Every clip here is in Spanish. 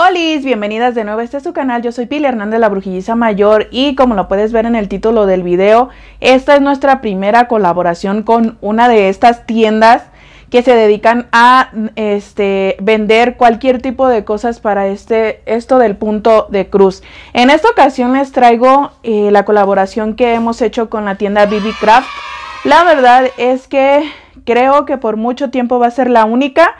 ¡Hola! bienvenidas de nuevo, a este su canal, yo soy Pili Hernández la Brujilliza Mayor y como lo puedes ver en el título del video, esta es nuestra primera colaboración con una de estas tiendas que se dedican a este, vender cualquier tipo de cosas para este, esto del punto de cruz. En esta ocasión les traigo eh, la colaboración que hemos hecho con la tienda Bibi Craft. La verdad es que creo que por mucho tiempo va a ser la única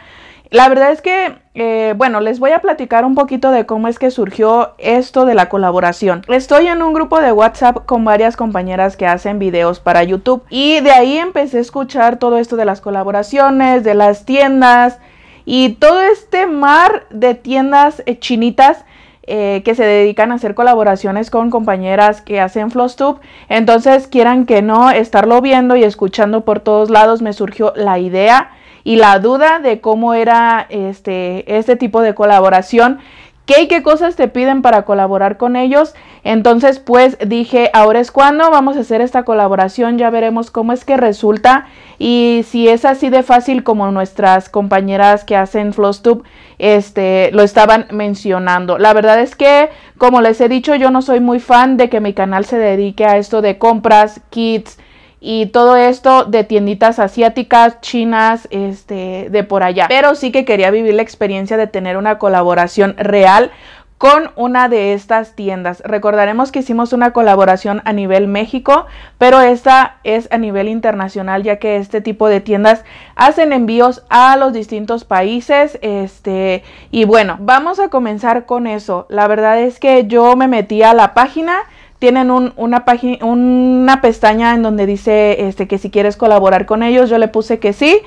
la verdad es que, eh, bueno, les voy a platicar un poquito de cómo es que surgió esto de la colaboración. Estoy en un grupo de WhatsApp con varias compañeras que hacen videos para YouTube y de ahí empecé a escuchar todo esto de las colaboraciones, de las tiendas y todo este mar de tiendas eh, chinitas eh, que se dedican a hacer colaboraciones con compañeras que hacen Tube. Entonces, quieran que no, estarlo viendo y escuchando por todos lados, me surgió la idea y la duda de cómo era este, este tipo de colaboración qué y qué cosas te piden para colaborar con ellos. Entonces, pues dije, ahora es cuando vamos a hacer esta colaboración, ya veremos cómo es que resulta y si es así de fácil como nuestras compañeras que hacen Flosstube este lo estaban mencionando. La verdad es que, como les he dicho, yo no soy muy fan de que mi canal se dedique a esto de compras, kits, y todo esto de tienditas asiáticas, chinas, este, de por allá. Pero sí que quería vivir la experiencia de tener una colaboración real con una de estas tiendas. Recordaremos que hicimos una colaboración a nivel México, pero esta es a nivel internacional, ya que este tipo de tiendas hacen envíos a los distintos países. Este, y bueno, vamos a comenzar con eso. La verdad es que yo me metí a la página tienen un, una, una pestaña en donde dice este, que si quieres colaborar con ellos, yo le puse que sí.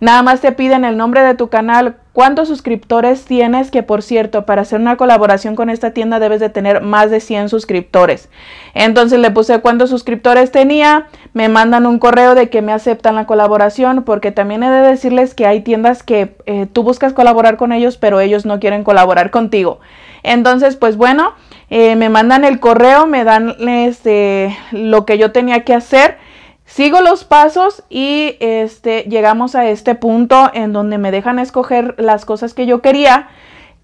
Nada más te piden el nombre de tu canal, cuántos suscriptores tienes, que por cierto, para hacer una colaboración con esta tienda debes de tener más de 100 suscriptores. Entonces le puse cuántos suscriptores tenía, me mandan un correo de que me aceptan la colaboración, porque también he de decirles que hay tiendas que eh, tú buscas colaborar con ellos, pero ellos no quieren colaborar contigo. Entonces, pues bueno, eh, me mandan el correo, me dan este, lo que yo tenía que hacer Sigo los pasos y este, llegamos a este punto en donde me dejan escoger las cosas que yo quería.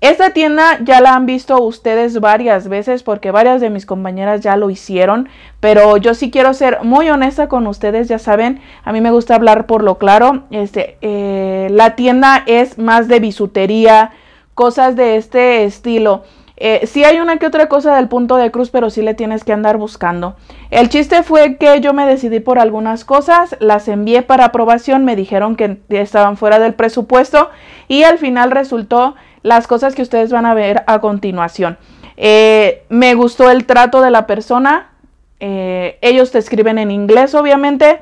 Esta tienda ya la han visto ustedes varias veces porque varias de mis compañeras ya lo hicieron, pero yo sí quiero ser muy honesta con ustedes, ya saben, a mí me gusta hablar por lo claro. Este, eh, la tienda es más de bisutería, cosas de este estilo. Eh, si hay una que otra cosa del punto de cruz, pero sí le tienes que andar buscando. El chiste fue que yo me decidí por algunas cosas, las envié para aprobación, me dijeron que estaban fuera del presupuesto y al final resultó las cosas que ustedes van a ver a continuación. Eh, me gustó el trato de la persona, eh, ellos te escriben en inglés obviamente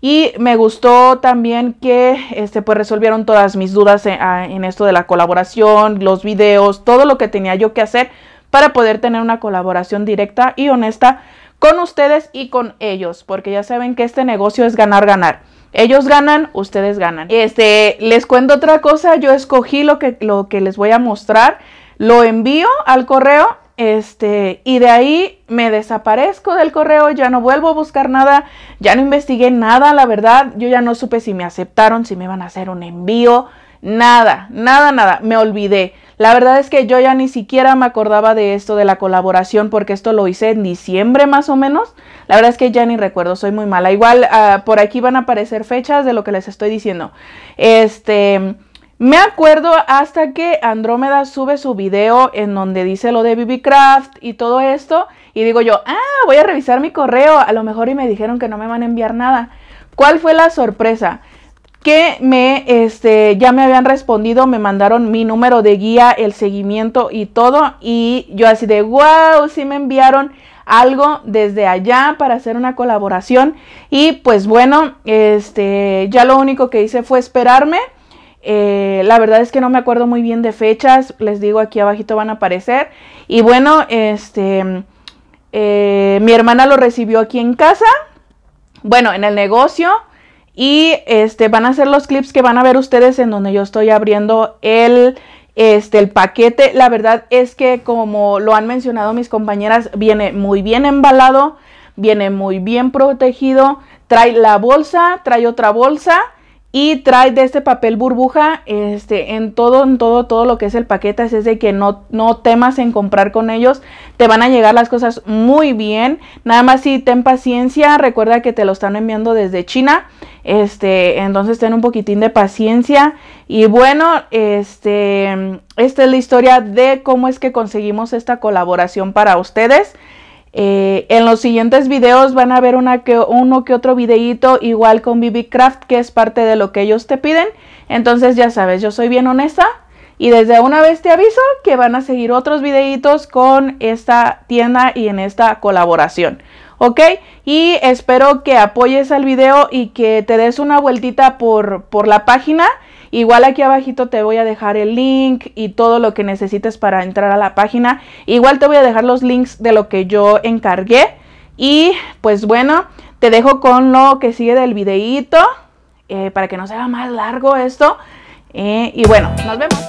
y me gustó también que este, pues resolvieron todas mis dudas ah, en, esto de la colaboración, los videos, todo lo que tenía yo que hacer para poder tener una colaboración directa y honesta con ustedes y con ellos, porque ya saben que este negocio es ganar, ganar. Ellos ganan, ustedes ganan. Este, les cuento otra cosa, yo escogí lo que, lo que les voy a mostrar, lo envío al correo este, y de ahí me desaparezco del correo, ya no vuelvo a buscar nada, ya no investigué nada, la verdad, yo ya no supe si me aceptaron, si me iban a hacer un envío, nada, nada, nada, me olvidé. La verdad es que yo ya ni siquiera me acordaba de esto de la colaboración porque esto lo hice en diciembre más o menos. La verdad es que ya ni recuerdo, soy muy mala. Igual ah, por aquí van a aparecer fechas de lo que les estoy diciendo. Este, me acuerdo hasta que Andrómeda sube su video en donde dice lo de BB Craft y todo esto. Y digo yo, ah, voy a revisar mi correo. A lo mejor y me dijeron que no me van a enviar nada. ¿Cuál fue la sorpresa? Que me, este, ya me habían respondido, me mandaron mi número de guía, el seguimiento y todo. Y yo así de, wow, sí me enviaron algo desde allá para hacer una colaboración. Y pues bueno, este, ya lo único que hice fue esperarme eh, la verdad es que no me acuerdo muy bien de fechas, les digo aquí abajito van a aparecer. Y bueno, este, eh, mi hermana lo recibió aquí en casa, bueno, en el negocio. Y este, van a ser los clips que van a ver ustedes en donde yo estoy abriendo el, este, el paquete. La verdad es que como lo han mencionado mis compañeras, viene muy bien embalado, viene muy bien protegido. Trae la bolsa, trae otra bolsa y trae de este papel burbuja, este, en todo, en todo, todo lo que es el paquete, es de que no, no temas en comprar con ellos, te van a llegar las cosas muy bien, nada más si ten paciencia, recuerda que te lo están enviando desde China, este, entonces ten un poquitín de paciencia y bueno, este, esta es la historia de cómo es que conseguimos esta colaboración para ustedes. Eh, en los siguientes videos van a ver uno que otro videíto igual con BB Craft que es parte de lo que ellos te piden. Entonces ya sabes, yo soy bien honesta y desde una vez te aviso que van a seguir otros videitos con esta tienda y en esta colaboración. ¿ok? Y espero que apoyes al video y que te des una vueltita por la página Igual aquí abajito te voy a dejar el link y todo lo que necesites para entrar a la página. Igual te voy a dejar los links de lo que yo encargué. Y pues bueno, te dejo con lo que sigue del videíto eh, para que no sea más largo esto. Eh, y bueno, nos vemos.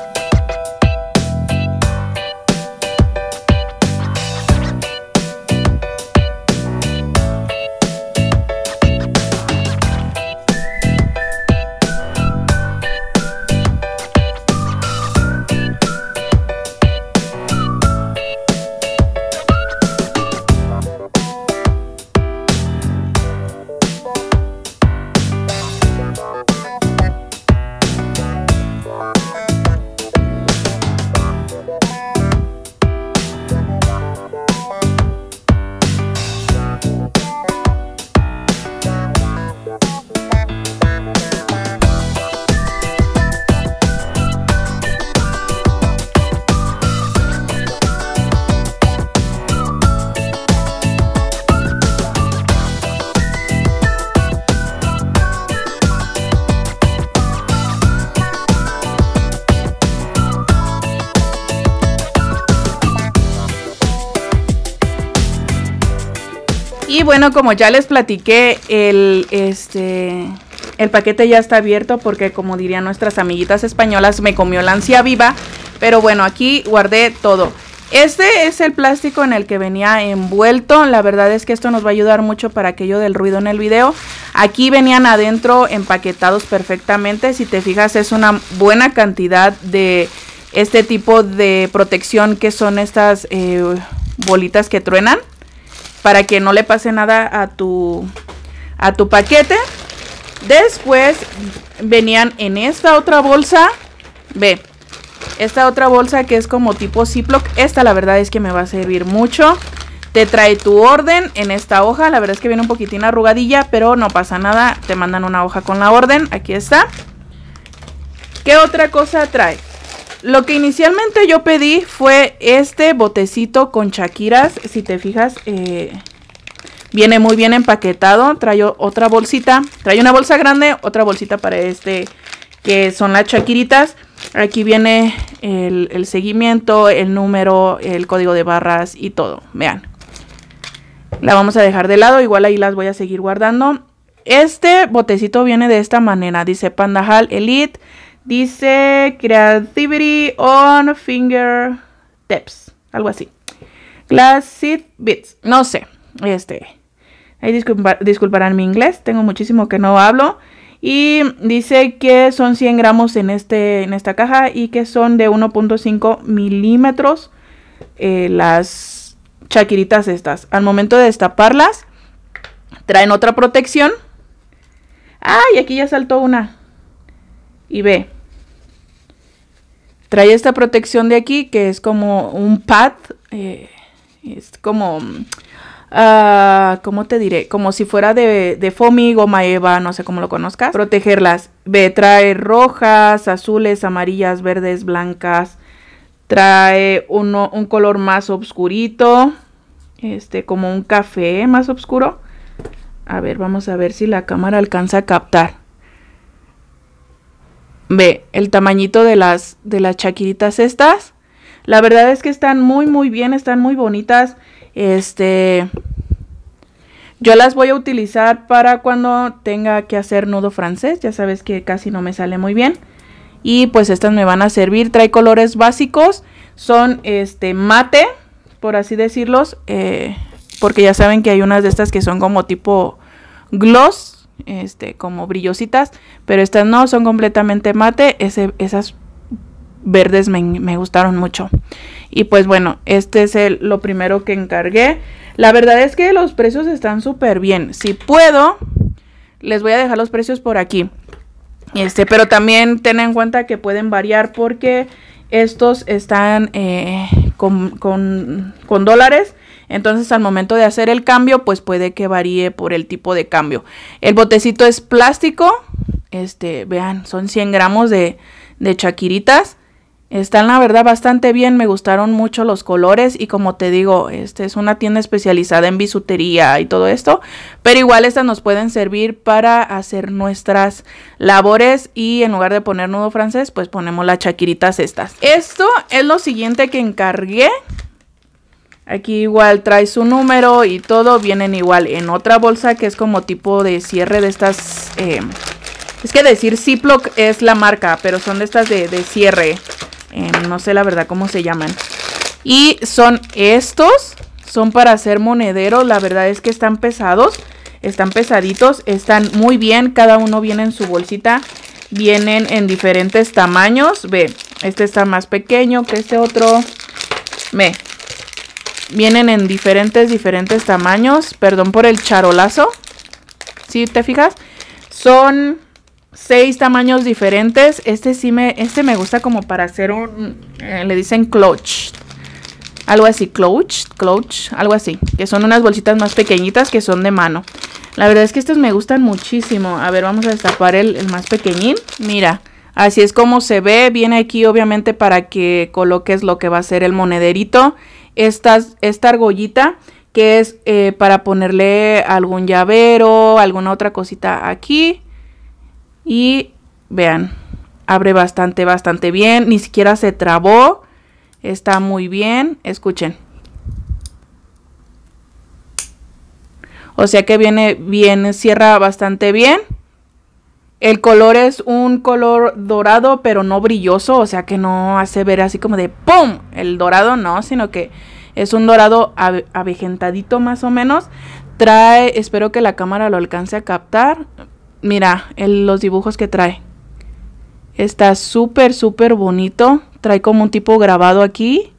bueno, como ya les platiqué, el, este, el paquete ya está abierto porque, como dirían nuestras amiguitas españolas, me comió la ansia viva. Pero bueno, aquí guardé todo. Este es el plástico en el que venía envuelto. La verdad es que esto nos va a ayudar mucho para aquello del ruido en el video. Aquí venían adentro empaquetados perfectamente. Si te fijas, es una buena cantidad de este tipo de protección que son estas eh, bolitas que truenan para que no le pase nada a tu, a tu paquete. Después venían en esta otra bolsa, ve, esta otra bolsa que es como tipo Ziploc, esta la verdad es que me va a servir mucho. Te trae tu orden en esta hoja, la verdad es que viene un poquitín arrugadilla, pero no pasa nada, te mandan una hoja con la orden, aquí está. ¿Qué otra cosa trae? Lo que inicialmente yo pedí fue este botecito con chaquiras. Si te fijas, eh, viene muy bien empaquetado. Trae otra bolsita. Trae una bolsa grande, otra bolsita para este que son las chaquiritas. Aquí viene el, el seguimiento, el número, el código de barras y todo. Vean. La vamos a dejar de lado. Igual ahí las voy a seguir guardando. Este botecito viene de esta manera. Dice Pandahal Elite Dice Creativity on Finger Tips, algo así. Classic Bits. no sé. Este, ahí disculparán mi inglés, tengo muchísimo que no hablo. Y dice que son 100 gramos en, este, en esta caja y que son de 1.5 milímetros eh, las chaquiritas estas. Al momento de destaparlas, traen otra protección. ¡Ay! aquí ya saltó una. Y ve, trae esta protección de aquí que es como un pad, eh, es como... Ah, ¿cómo te diré? Como si fuera de, de foamy, goma eva, no sé cómo lo conozcas. Protegerlas. Ve, trae rojas, azules, amarillas, verdes, blancas. Trae uno, un color más oscurito. Este, como un café más oscuro. A ver, vamos a ver si la cámara alcanza a captar. Ve el tamañito de las, de las chaquiritas estas. La verdad es que están muy, muy bien, están muy bonitas. Este, yo las voy a utilizar para cuando tenga que hacer nudo francés. Ya sabes que casi no me sale muy bien. Y pues estas me van a servir. Trae colores básicos. Son este mate, por así decirlos. Eh, porque ya saben que hay unas de estas que son como tipo gloss este, como brillositas, pero estas no, son completamente mate, esas verdes me, gustaron mucho. Y pues bueno, este es el, lo primero que encargué. La verdad es que los precios están súper bien. Si puedo, les voy a dejar los precios por aquí. Este, pero también ten en cuenta que pueden variar porque estos están eh, con, con dólares entonces al momento de hacer el cambio, pues puede que varíe por el tipo de cambio. El botecito es plástico. Este, vean, son 100 gramos de, de chaquiritas. Están la verdad bastante bien, me gustaron mucho los colores y como te digo, este es una tienda especializada en bisutería y todo esto, pero igual estas nos pueden servir para hacer nuestras labores y en lugar de poner nudo francés, pues ponemos las chaquiritas estas. Esto es lo siguiente que encargué, Aquí igual trae su número y todo. Vienen igual en otra bolsa que es como tipo de cierre de estas... Em, es que decir Ziploc es la marca, pero son de estas de, cierre. Em, no sé la verdad cómo se llaman. Y son estos. Son para hacer monedero. La verdad es que están pesados. Están pesaditos. Están muy bien. Cada uno viene en su bolsita. Vienen en diferentes tamaños. Ve, este está más pequeño que este otro. Ve, Vienen en diferentes, diferentes tamaños. Perdón por el charolazo. Si te fijas, son seis tamaños diferentes. Este sí me, este me gusta como para hacer un, eh, le dicen clutch. Algo así, clutch, clutch, algo así. Que son unas bolsitas más pequeñitas que son de mano. La verdad es que estos me gustan muchísimo. A ver, vamos a destapar el, el más pequeñín. Mira, así es como se ve. Viene aquí obviamente para que coloques lo que va a ser el monederito esta argollita que es eh, para ponerle algún llavero, alguna otra cosita aquí. Y vean, abre bastante, bastante bien, ni siquiera se trabó, está muy bien, escuchen. O sea que viene bien, cierra bastante bien. El color es un color dorado, pero no brilloso, o sea que no hace ver así como de ¡pum! El dorado no, sino que es un dorado avejentadito más o menos. Trae, espero que la cámara lo alcance a captar. Mira los dibujos que trae. Está súper, súper bonito. Trae como un tipo grabado aquí.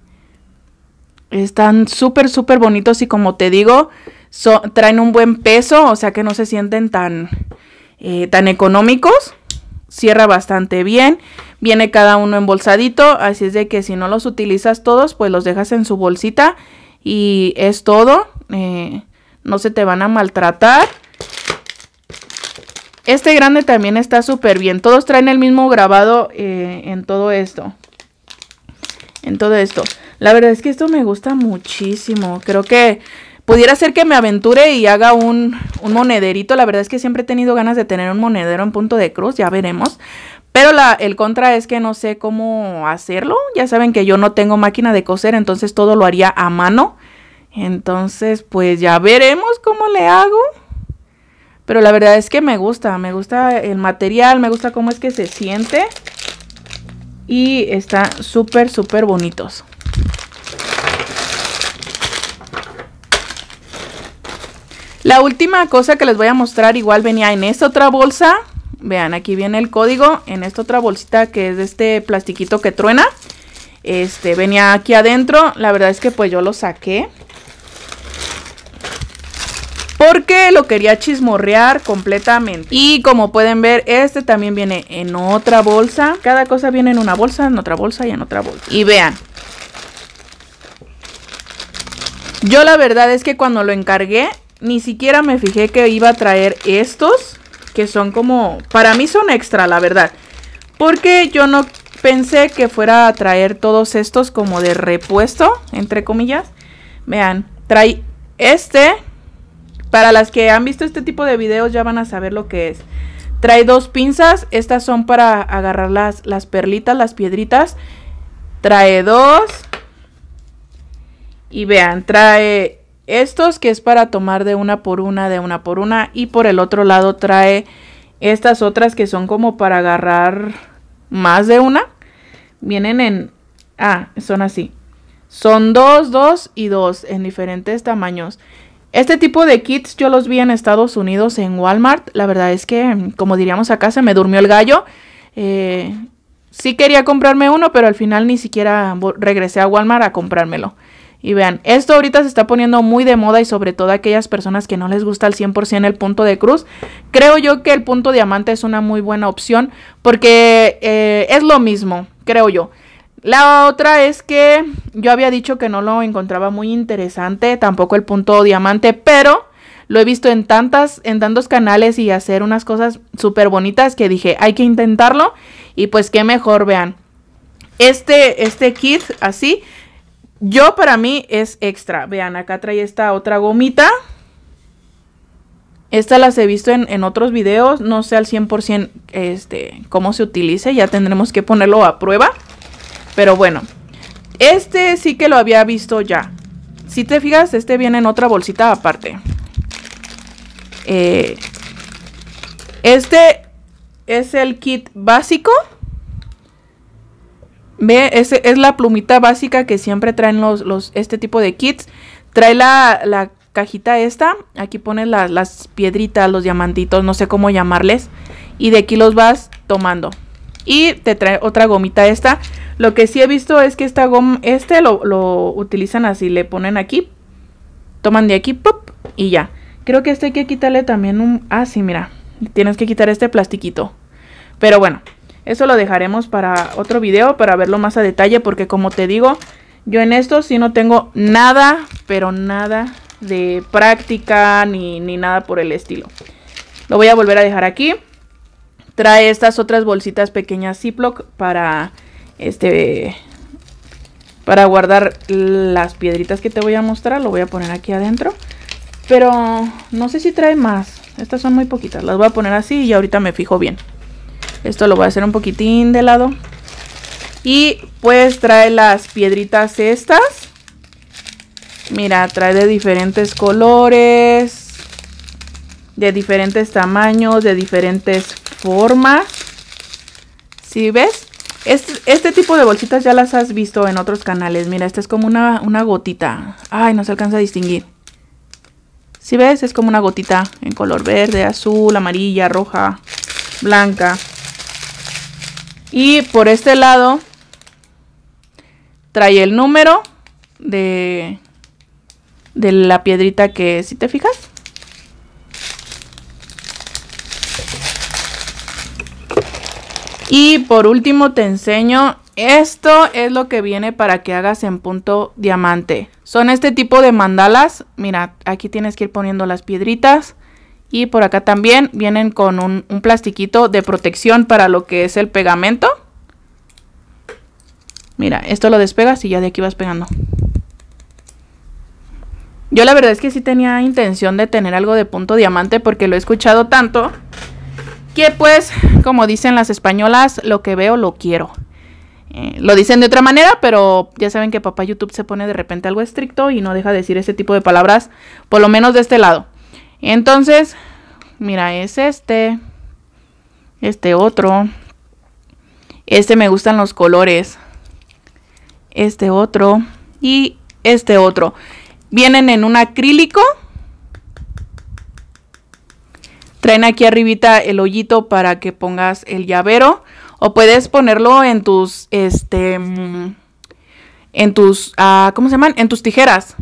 Están súper, súper bonitos y como te digo, traen un buen peso, o sea que no se sienten tan eh, tan económicos. Cierra bastante bien. Viene cada uno embolsadito. Así es de que si no los utilizas todos, pues los dejas en su bolsita. Y es todo. Eh, no se te van a maltratar. Este grande también está súper bien. Todos traen el mismo grabado eh, en todo esto. En todo esto. La verdad es que esto me gusta muchísimo. Creo que pudiera ser que me aventure y haga un, un, monederito. La verdad es que siempre he tenido ganas de tener un monedero en punto de cruz, ya veremos. Pero el contra es que no sé cómo hacerlo. Ya saben que yo no tengo máquina de coser, entonces todo lo haría a mano. Entonces, pues ya veremos cómo le hago. Pero la verdad es que me gusta, me gusta el material, me gusta cómo es que se siente. Y está súper, súper bonitos. La última cosa que les voy a mostrar igual venía en esta otra bolsa. Vean, aquí viene el código en esta otra bolsita que es de este plastiquito que truena. Este, venía aquí adentro. La verdad es que pues yo lo saqué. Porque lo quería chismorrear completamente. Y como pueden ver, este también viene en otra bolsa. Cada cosa viene en una bolsa, en otra bolsa y en otra bolsa. Y vean. Yo la verdad es que cuando lo encargué, ni siquiera me fijé que iba a traer estos, que son como, para mí son extra, la verdad. Porque yo no pensé que fuera a traer todos estos como de repuesto, entre comillas. Vean, trae este. Para las que han visto este tipo de videos ya van a saber lo que es. Trae dos pinzas. Estas son para agarrar las, las perlitas, las piedritas. Trae dos. Y vean, trae estos, que es para tomar de una por una, de una por una. Y por el otro lado trae estas otras que son como para agarrar más de una. Vienen en... Ah, son así. Son dos, dos y dos en diferentes tamaños. Este tipo de kits yo los vi en Estados Unidos en Walmart. La verdad es que, como diríamos acá, se me durmió el gallo. Eh, sí quería comprarme uno, pero al final ni siquiera regresé a Walmart a comprármelo. Y vean, esto ahorita se está poniendo muy de moda y sobre todo aquellas personas que no les gusta al 100% el punto de cruz. Creo yo que el punto diamante es una muy buena opción porque eh, es lo mismo, creo yo. La otra es que yo había dicho que no lo encontraba muy interesante, tampoco el punto diamante, pero lo he visto en tantas, en tantos canales y hacer unas cosas súper bonitas que dije, hay que intentarlo y pues qué mejor, vean. Este, este kit así yo para mí es extra. Vean, acá trae esta otra gomita. Estas las he visto en, otros videos, no sé al 100% este, cómo se utilice, ya tendremos que ponerlo a prueba. Pero bueno, este sí que lo había visto ya. Si te fijas, este viene en otra bolsita aparte. Eh, este es el kit básico. Ve, es, la plumita básica que siempre traen los, los este tipo de kits. Trae la, cajita esta. Aquí pones las piedritas, los diamantitos, no sé cómo llamarles. Y de aquí los vas tomando. Y te trae otra gomita esta. Lo que sí he visto es que esta goma, este lo, lo utilizan así. Le ponen aquí. Toman de aquí, pop, y ya. Creo que este hay que quitarle también un... Ah, sí, mira. Tienes que quitar este plastiquito. Pero bueno, eso lo dejaremos para otro video, para verlo más a detalle, porque como te digo, yo en esto sí no tengo nada, pero nada de práctica ni, nada por el estilo. Lo voy a volver a dejar aquí. Trae estas otras bolsitas pequeñas Ziploc para este para guardar las piedritas que te voy a mostrar. Lo voy a poner aquí adentro. Pero no sé si trae más. Estas son muy poquitas. Las voy a poner así y ahorita me fijo bien. Esto lo voy a hacer un poquitín de lado. Y pues trae las piedritas estas. Mira, trae de diferentes colores, de diferentes tamaños, de diferentes formas. Si ves? Este, este, tipo de bolsitas ya las has visto en otros canales. Mira, esta es como una, gotita. Ay, no se alcanza a distinguir. Si ves? Es como una gotita en color verde, azul, amarilla, roja, blanca. Y por este lado trae el número de, de la piedrita que, si te fijas. Y por último te enseño, esto es lo que viene para que hagas en punto diamante. Son este tipo de mandalas, mira, aquí tienes que ir poniendo las piedritas y por acá también vienen con un, plastiquito de protección para lo que es el pegamento. Mira, esto lo despegas y ya de aquí vas pegando. Yo la verdad es que sí tenía intención de tener algo de punto diamante porque lo he escuchado tanto que pues, como dicen las españolas, lo que veo lo quiero. Eh, lo dicen de otra manera, pero ya saben que papá YouTube se pone de repente algo estricto y no deja de decir ese tipo de palabras, por lo menos de este lado. Entonces, mira, es este, este otro, este me gustan los colores, este otro y este otro. Vienen en un acrílico. Traen aquí arribita el hoyito para que pongas el llavero o puedes ponerlo en tus este mm, en tus ah, ¿cómo se llaman? En tus tijeras.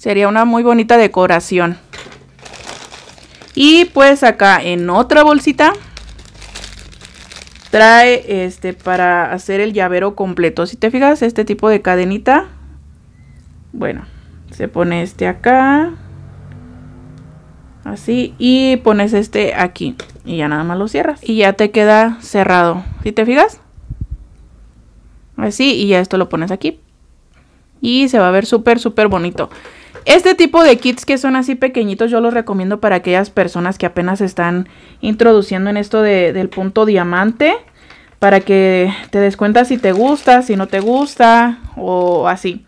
Sería una muy bonita decoración. Y pues acá en otra bolsita trae este para hacer el llavero completo. Si te fijas, este tipo de cadenita. Bueno, se pone este acá. Así. Y pones este aquí. Y ya nada más lo cierras. Y ya te queda cerrado. Si te fijas. Así. Y ya esto lo pones aquí. Y se va a ver súper, súper bonito. Este tipo de kits que son así pequeñitos yo los recomiendo para aquellas personas que apenas están introduciendo en esto del punto diamante. Para que te des cuenta si te gusta, si no te gusta o así.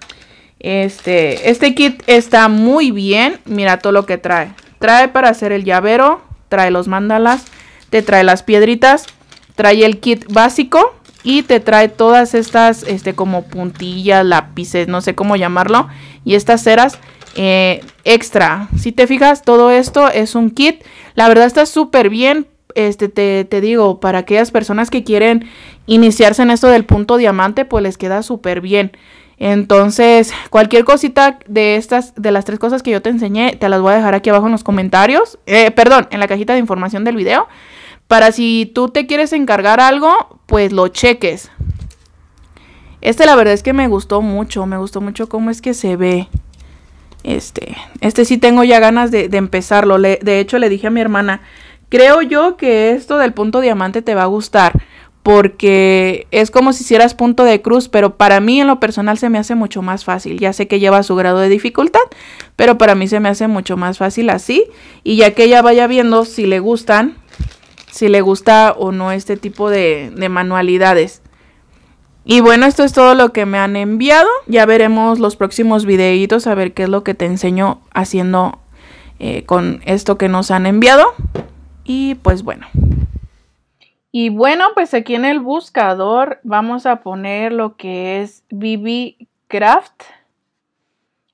Este, este kit está muy bien. Mira todo lo que trae. Trae para hacer el llavero, trae los mandalas, te trae las piedritas, trae el kit básico y te trae todas estas este como puntillas, lápices, no sé cómo llamarlo, y estas ceras eh, extra. Si te fijas, todo esto es un kit. La verdad está súper bien. Este, te, te, digo, para aquellas personas que quieren iniciarse en esto del punto diamante, pues les queda súper bien. Entonces, cualquier cosita de estas, de las tres cosas que yo te enseñé, te las voy a dejar aquí abajo en los comentarios. Eh, perdón, en la cajita de información del video. Para si tú te quieres encargar algo, pues lo cheques. Este la verdad es que me gustó mucho, me gustó mucho cómo es que se ve. Este, este sí tengo ya ganas de, empezarlo. de hecho, le dije a mi hermana, creo yo que esto del punto diamante te va a gustar, porque es como si hicieras punto de cruz, pero para mí en lo personal se me hace mucho más fácil. Ya sé que lleva su grado de dificultad, pero para mí se me hace mucho más fácil así. Y ya que ella vaya viendo si le gustan, si le gusta o no este tipo de, de manualidades. Y bueno, esto es todo lo que me han enviado. Ya veremos los próximos videitos a ver qué es lo que te enseño haciendo eh, con esto que nos han enviado. Y pues bueno. Y bueno, pues aquí en el buscador vamos a poner lo que es BB Craft.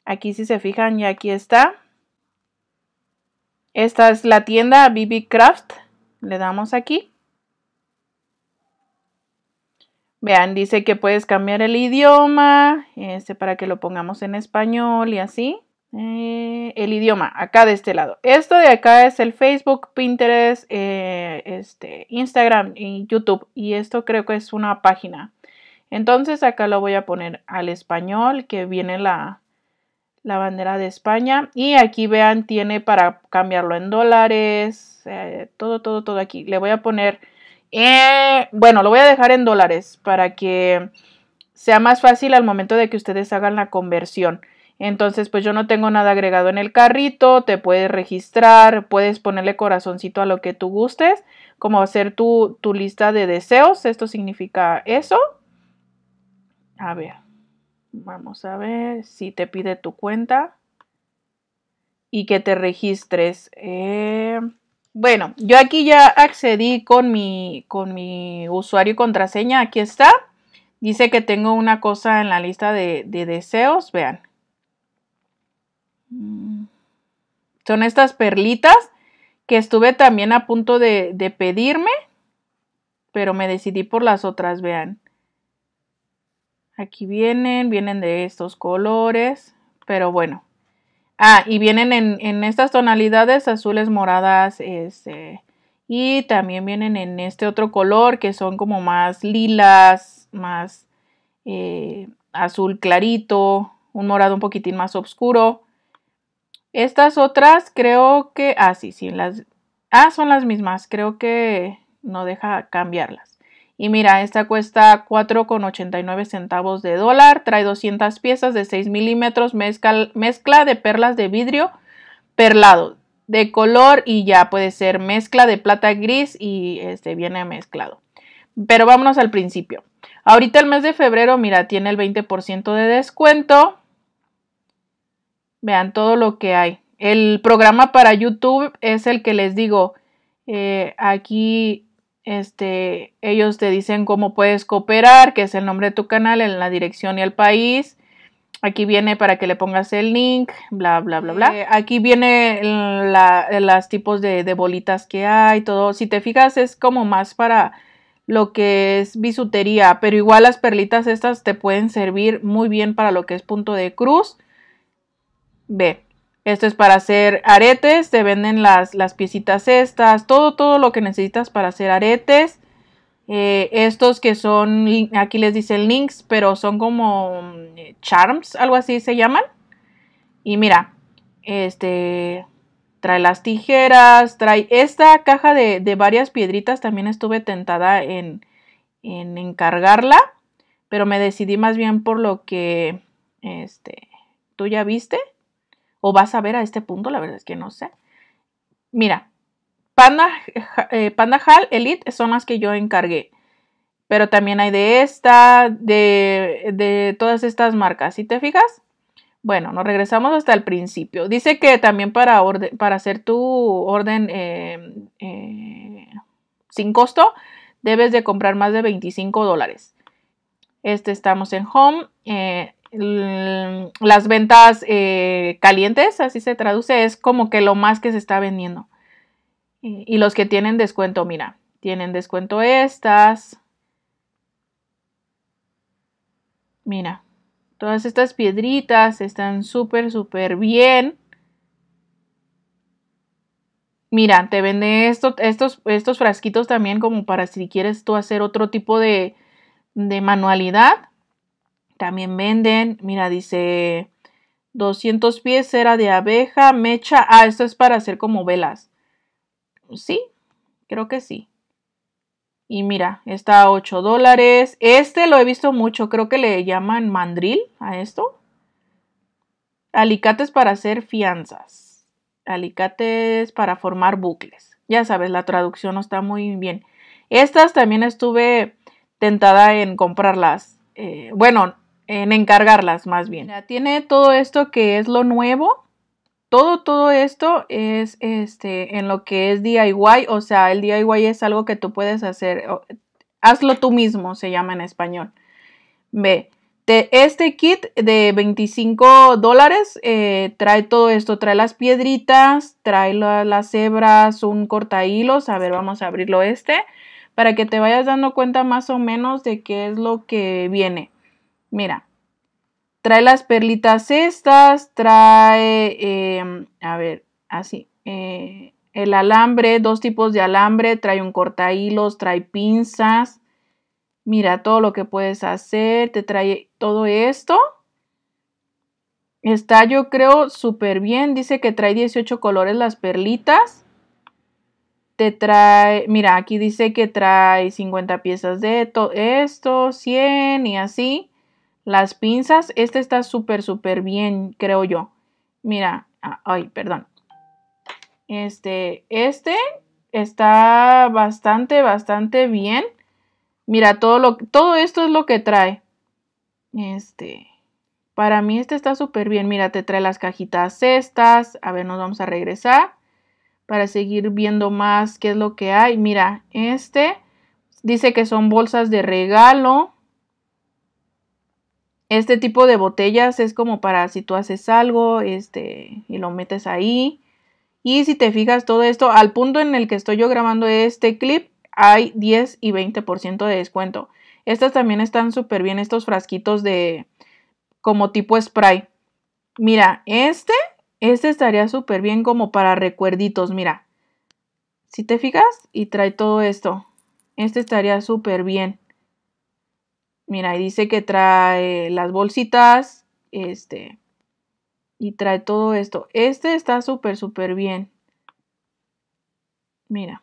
Aquí si se fijan ya aquí está. Esta es la tienda BB Craft. Le damos aquí. Vean, dice que puedes cambiar el idioma este, para que lo pongamos en español y así. Eh, el idioma, acá de este lado. Esto de acá es el Facebook, Pinterest, eh, este, Instagram y YouTube. Y esto creo que es una página. Entonces acá lo voy a poner al español, que viene la, la bandera de España. Y aquí vean, tiene para cambiarlo en dólares, eh, todo, todo, todo aquí. Le voy a poner eh, bueno, lo voy a dejar en dólares para que sea más fácil al momento de que ustedes hagan la conversión. Entonces, pues yo no tengo nada agregado en el carrito, te puedes registrar, puedes ponerle corazoncito a lo que tú gustes, como hacer tu, tu lista de deseos, esto significa eso. A ver, vamos a ver si te pide tu cuenta y que te registres. Eh, bueno, yo aquí ya accedí con mi, con mi usuario y contraseña. Aquí está. Dice que tengo una cosa en la lista de, deseos. Vean. Mm. Son estas perlitas que estuve también a punto de pedirme, pero me decidí por las otras. Vean. Aquí vienen, vienen de estos colores, pero bueno. Ah, y vienen en, estas tonalidades azules, moradas, este, y también vienen en este otro color que son como más lilas, más eh, azul clarito, un morado un poquitín más oscuro. Estas otras creo que, ah, sí, sí, las, ah, son las mismas, creo que no deja cambiarlas. Y mira, esta cuesta 4,89 centavos de dólar, trae 200 piezas de 6 milímetros, mezcla, de perlas de vidrio perlado de color y ya puede ser mezcla de plata gris y este viene mezclado. Pero vámonos al principio. Ahorita el mes de febrero, mira, tiene el 20% de descuento. Vean todo lo que hay. El programa para YouTube es el que les digo. Eh, aquí este, ellos te dicen cómo puedes cooperar, que es el nombre de tu canal, en la dirección y el país. Aquí viene para que le pongas el link, bla, bla, bla, bla. Eh, aquí viene la, las tipos de, de, bolitas que hay, todo. Si te fijas, es como más para lo que es bisutería, pero igual las perlitas estas te pueden servir muy bien para lo que es punto de cruz. Ve. Esto es para hacer aretes, te venden las, las piecitas estas, todo, todo lo que necesitas para hacer aretes. Eh, estos que son, aquí les dicen links, pero son como mm, charms, algo así se llaman. Y mira, este, trae las tijeras, trae esta caja de, varias piedritas, también estuve tentada en, en, encargarla, pero me decidí más bien por lo que, este, tú ya viste o vas a ver a este punto, la verdad es que no sé. Mira, Panda, eh, Hall Panda Elite son las que yo encargué. Pero también hay de esta, de, de todas estas marcas. Si te fijas? Bueno, nos regresamos hasta el principio. Dice que también para, orden, para hacer tu orden eh, eh, sin costo, debes de comprar más de 25 dólares. Este estamos en Home. Mm, las ventas eh, calientes, así se traduce, es como que lo más que se está vendiendo. Y, los que tienen descuento, mira, tienen descuento estas. Mira, todas estas piedritas están súper, súper bien. Mira, te vende estos, estos frasquitos también como para si quieres tú hacer otro tipo de, de manualidad también venden, mira, dice 200 pies cera de abeja, mecha. Ah, esto es para hacer como velas. Sí, creo que sí. Y mira, está a 8 dólares. Este lo he visto mucho, creo que le llaman mandril a esto. Alicates para hacer fianzas. Alicates para formar bucles. Ya sabes, la traducción no está muy bien. Estas también estuve tentada en comprarlas. Eh, bueno, en encargarlas más bien. ya tiene todo esto que es lo nuevo. Todo, todo esto es este, en lo que es DIY, o sea, el DIY es algo que tú puedes hacer, hazlo tú mismo, se llama en español. ve este kit de 25 dólares eh, trae todo esto, trae las piedritas, trae las cebras un corta a ver, vamos a abrirlo este, para que te vayas dando cuenta más o menos de qué es lo que viene. Mira, trae las perlitas estas, trae, em, a ver, así, eh, el alambre, dos tipos de alambre, trae un corta hilos, trae pinzas. Mira todo lo que puedes hacer, te trae todo esto. Está yo creo súper bien, dice que trae 18 colores las perlitas. Te trae, mira, aquí dice que trae 50 piezas de esto, 100 y así. Las pinzas, este está súper, súper bien, creo yo. Mira, ah, ay, perdón. Este, este está bastante, bastante bien. Mira, todo, lo, todo esto es lo que trae. Este, para mí este está súper bien. Mira, te trae las cajitas estas. A ver, nos vamos a regresar para seguir viendo más qué es lo que hay. Mira, este dice que son bolsas de regalo. Este tipo de botellas es como para si tú haces algo este, y lo metes ahí. Y si te fijas todo esto, al punto en el que estoy yo grabando este clip, hay 10 y 20% de descuento. Estas también están súper bien, estos frasquitos de como tipo spray. Mira, este, este estaría súper bien como para recuerditos, mira. Si te fijas y trae todo esto, este estaría súper bien. Mira, dice que trae las bolsitas, este, y trae todo esto. Este está súper, súper bien. Mira.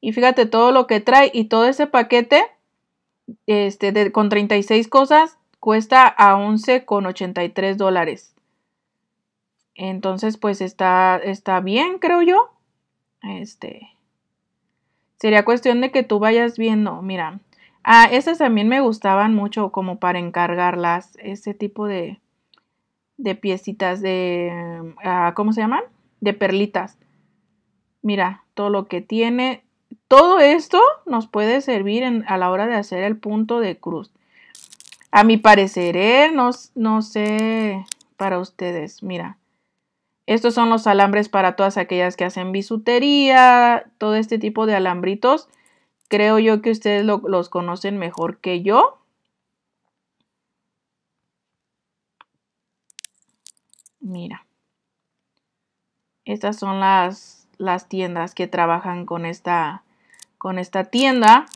Y fíjate todo lo que trae y todo ese paquete, este, con 36 cosas, cuesta a 11,83 dólares. Entonces, pues está, está bien, creo yo. Este. Sería cuestión de que tú vayas viendo. Mira, Ah, estas también me gustaban mucho como para encargarlas, ese tipo de, piecitas de, ah, ¿cómo se llaman? De perlitas. Mira, todo lo que tiene, todo esto nos puede servir a la hora de hacer el punto de cruz. A mi parecer, ¿eh? no, no sé para ustedes, mira. Estos son los alambres para todas aquellas que hacen bisutería, todo este tipo de alambritos Creo yo que ustedes los conocen mejor que yo. Mira. Estas son las, las tiendas que trabajan con esta, con esta tienda.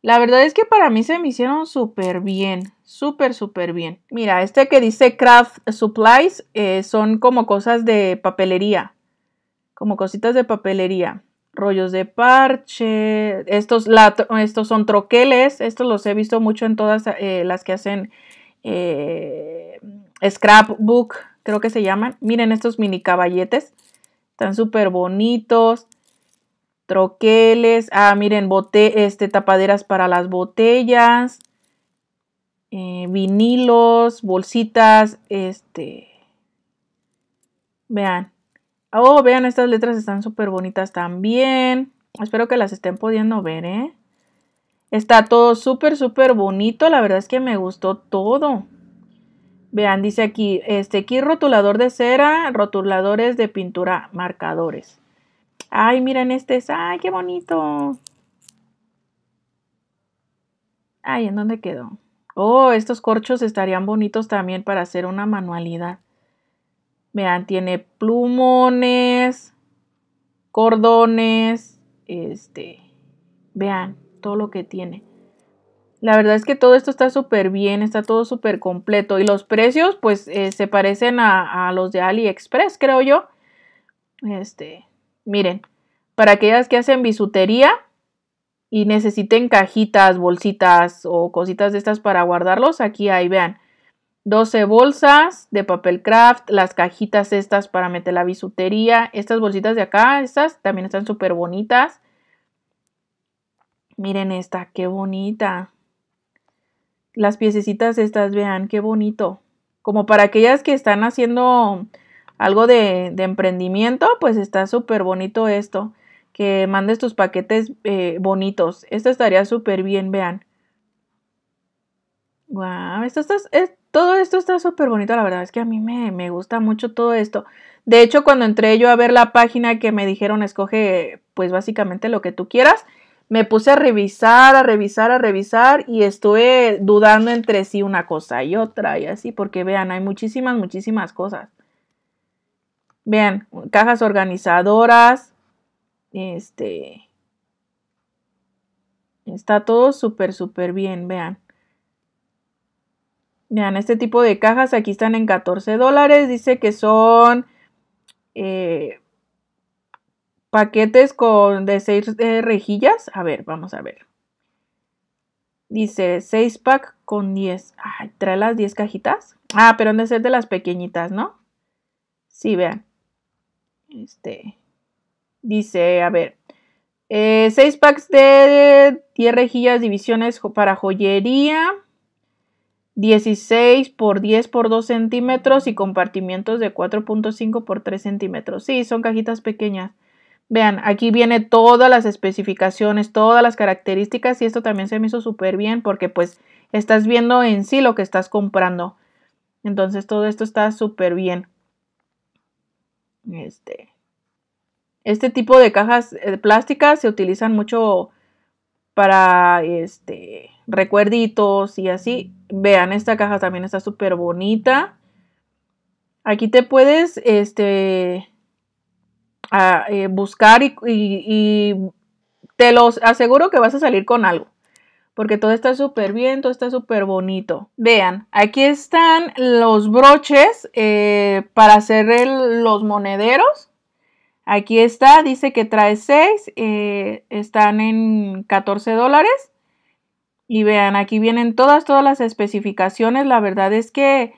La verdad es que para mí se me hicieron súper bien, súper, súper bien. Mira, este que dice Craft Supplies eh, son como cosas de papelería, como cositas de papelería rollos de parche, estos, estos son troqueles, estos los he visto mucho en todas eh, las que hacen eh, scrapbook, creo que se llaman. Miren estos mini caballetes, están súper bonitos. Troqueles, ah, miren, este, tapaderas para las botellas, eh, vinilos, bolsitas, este, vean, Oh, vean, estas letras están súper bonitas también. Espero que las estén pudiendo ver, ¿eh? Está todo súper, súper bonito. La verdad es que me gustó todo. Vean, dice aquí, este aquí rotulador de cera, rotuladores de pintura, marcadores. Ay, miren este ay, qué bonito. Ay, ¿en dónde quedó? Oh, estos corchos estarían bonitos también para hacer una manualidad. Vean, tiene plumones, cordones, este, vean todo lo que tiene. La verdad es que todo esto está súper bien, está todo súper completo. Y los precios, pues, eh, se parecen a, a, los de AliExpress, creo yo. Este, miren, para aquellas que hacen bisutería y necesiten cajitas, bolsitas o cositas de estas para guardarlos, aquí hay, vean. 12 bolsas de papel craft, las cajitas estas para meter la bisutería, estas bolsitas de acá, estas también están súper bonitas. Miren esta, qué bonita. Las piececitas estas, vean, qué bonito. Como para aquellas que están haciendo algo de, emprendimiento, pues está súper bonito esto. Que mandes tus paquetes eh, bonitos. Esto estaría súper bien, vean. Wow, esto, todo esto está súper bonito, la verdad es que a mí me, gusta mucho todo esto. De hecho, cuando entré yo a ver la página que me dijeron escoge pues básicamente lo que tú quieras, me puse a revisar, a revisar, a revisar y estuve dudando entre sí una cosa y otra y así, porque vean, hay muchísimas, muchísimas cosas. Vean, cajas organizadoras, este... Está todo súper, súper bien, vean. Vean, este tipo de cajas aquí están en 14 dólares. Dice que son eh, paquetes con de 6 rejillas. A ver, vamos a ver. Dice 6 packs con 10. Ay, trae las 10 cajitas. Ah, pero han de ser de las pequeñitas, ¿no? Sí, vean. Este. Dice, a ver. 6 eh, packs de 10 rejillas, divisiones para joyería. 16 por 10 por 2 centímetros y compartimientos de 4.5 por 3 centímetros. Sí, son cajitas pequeñas. Vean, aquí viene todas las especificaciones, todas las características y esto también se me hizo súper bien porque pues estás viendo en sí lo que estás comprando. Entonces todo esto está súper bien. Este, este tipo de cajas eh, plásticas se utilizan mucho para este, recuerditos y así. Vean, esta caja también está súper bonita. Aquí te puedes este, eh, buscar y, te los aseguro que vas a salir con algo. Porque todo está súper bien, todo está súper bonito. Vean, aquí están los broches eh, para hacer los monederos. Aquí está, dice que trae 6, eh, están en 14 dólares. Y vean, aquí vienen todas, todas las especificaciones. La verdad es que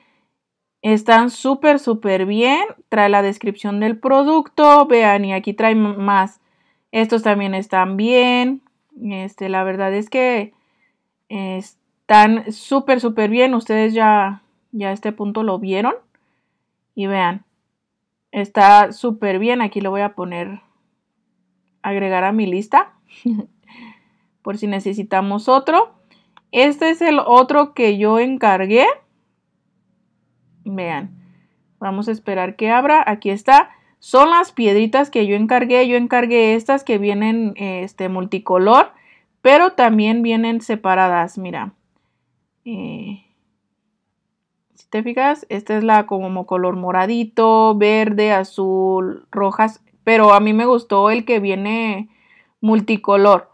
están súper, súper bien. Trae la descripción del producto. Vean, y aquí trae más. Estos también están bien. Este, la verdad es que están súper, súper bien. Ustedes ya, ya a este punto lo vieron. Y vean, está súper bien. Aquí lo voy a poner, agregar a mi lista. por si necesitamos otro. Este es el otro que yo encargué. Vean, vamos a esperar que abra. Aquí está. Son las piedritas que yo encargué. Yo encargué estas que vienen este, multicolor, pero también vienen separadas. Mira. Eh, si te fijas, esta es la como color moradito, verde, azul, rojas. Pero a mí me gustó el que viene multicolor.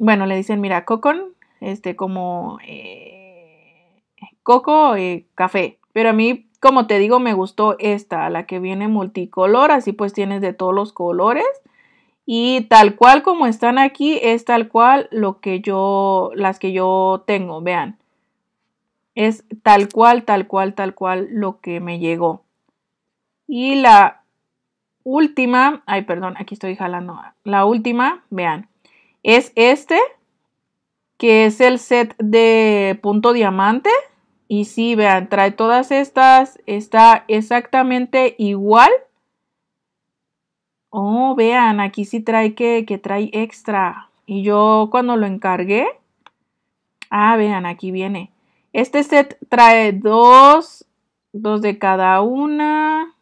Bueno, le dicen, mira, Cocon este, como eh, coco y eh, café. Pero a mí, como te digo, me gustó esta, la que viene multicolor, así pues tienes de todos los colores. Y tal cual como están aquí, es tal cual lo que yo, las que yo tengo, vean. Es tal cual, tal cual, tal cual lo que me llegó. Y la última, ay perdón, aquí estoy jalando. La última, vean, es este que es el set de punto diamante. Y sí, vean, trae todas estas, está exactamente igual. Oh, vean, aquí sí trae que, trae extra. Y yo cuando lo encargué, ah, vean, aquí viene. Este set trae dos, dos de cada una,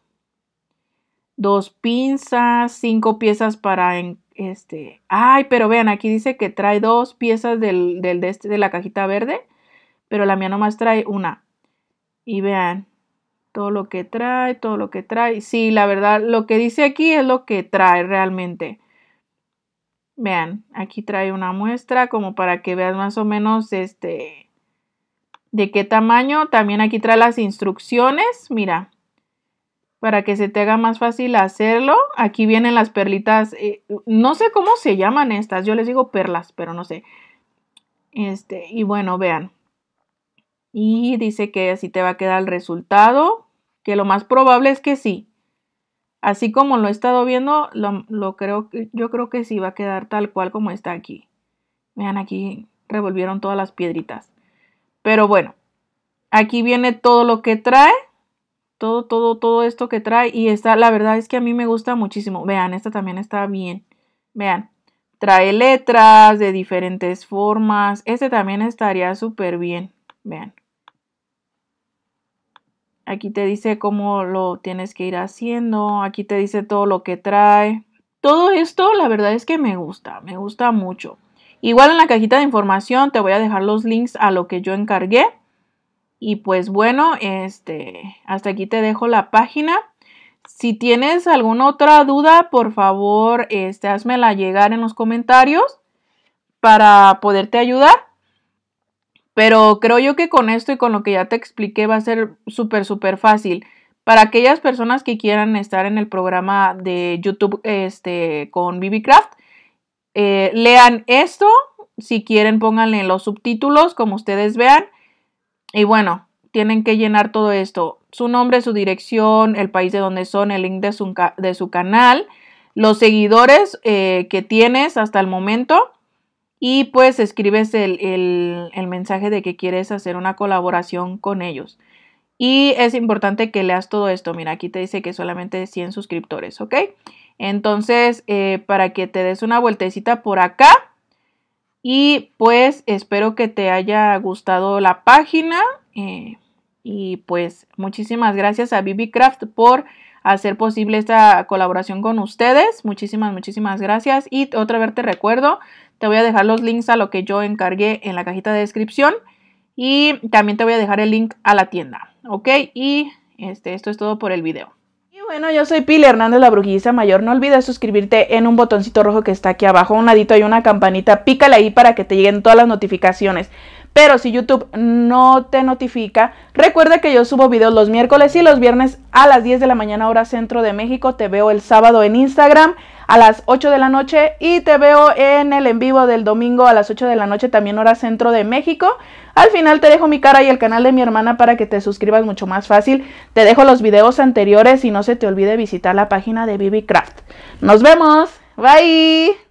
dos pinzas, cinco piezas para encargar. Este, ay, pero vean, aquí dice que trae dos piezas del, del este, de, la cajita verde, pero la mía nomás trae una. Y vean, todo lo que trae, todo lo que trae. Sí, la verdad, lo que dice aquí es lo que trae realmente. Vean, aquí trae una muestra como para que vean más o menos este de qué tamaño. También aquí trae las instrucciones, mira para que se te haga más fácil hacerlo. Aquí vienen las perlitas, eh, no sé cómo se llaman estas, yo les digo perlas, pero no sé. Este, y bueno, vean. Y dice que así te va a quedar el resultado, que lo más probable es que sí. Así como lo he estado viendo, lo, creo, yo creo que sí va a quedar tal cual como está aquí. Vean, aquí revolvieron todas las piedritas. Pero bueno, aquí viene todo lo que trae todo, todo, todo esto que trae. Y esta, la verdad es que a mí me gusta muchísimo. Vean, esta también está bien. Vean, trae letras de diferentes formas. Este también estaría súper bien. Vean. Aquí te dice cómo lo tienes que ir haciendo. Aquí te dice todo lo que trae. Todo esto, la verdad es que me gusta, me gusta mucho. Igual en la cajita de información te voy a dejar los links a lo que yo encargué y pues bueno, este, hasta aquí te dejo la página. Si tienes alguna otra duda, por favor, este, házmela llegar en los comentarios para poderte ayudar. Pero creo yo que con esto y con lo que ya te expliqué va a ser súper, súper fácil. Para aquellas personas que quieran estar en el programa de YouTube este, con Vivicraft, eh, lean esto. Si quieren, pónganle los subtítulos, como ustedes vean. Y bueno, tienen que llenar todo esto. Su nombre, su dirección, el país de donde son, el link de su, canal, los seguidores eh, que tienes hasta el momento y pues escribes el, mensaje de que quieres hacer una colaboración con ellos. Y es importante que leas todo esto. Mira, aquí te dice que solamente 100 suscriptores, ¿ok? Entonces, eh, para que te des una vueltecita por acá y pues espero que te haya gustado la página. Eh, y pues muchísimas gracias a Bibi Craft por hacer posible esta colaboración con ustedes. Muchísimas, muchísimas gracias. Y otra vez te recuerdo, te voy a dejar los links a lo que yo encargué en la cajita de descripción. Y también te voy a dejar el link a la tienda. Ok, y este, esto es todo por el video bueno, yo soy Pili Hernández, la brujiza mayor. No olvides suscribirte en un botoncito rojo que está aquí abajo, un ladito hay una campanita. Pícale ahí para que te lleguen todas las notificaciones. Pero si YouTube no te notifica, recuerda que yo subo videos los miércoles y los viernes a las 10 de la mañana hora centro de México. Te veo el sábado en Instagram a las 8 de la noche y te veo en el en vivo del domingo a las 8 de la noche, también hora centro de México. Al final te dejo mi cara y el canal de mi hermana para que te suscribas mucho más fácil. Te dejo los videos anteriores y no se te olvide visitar la página de Vivi Craft. Nos vemos. Bye.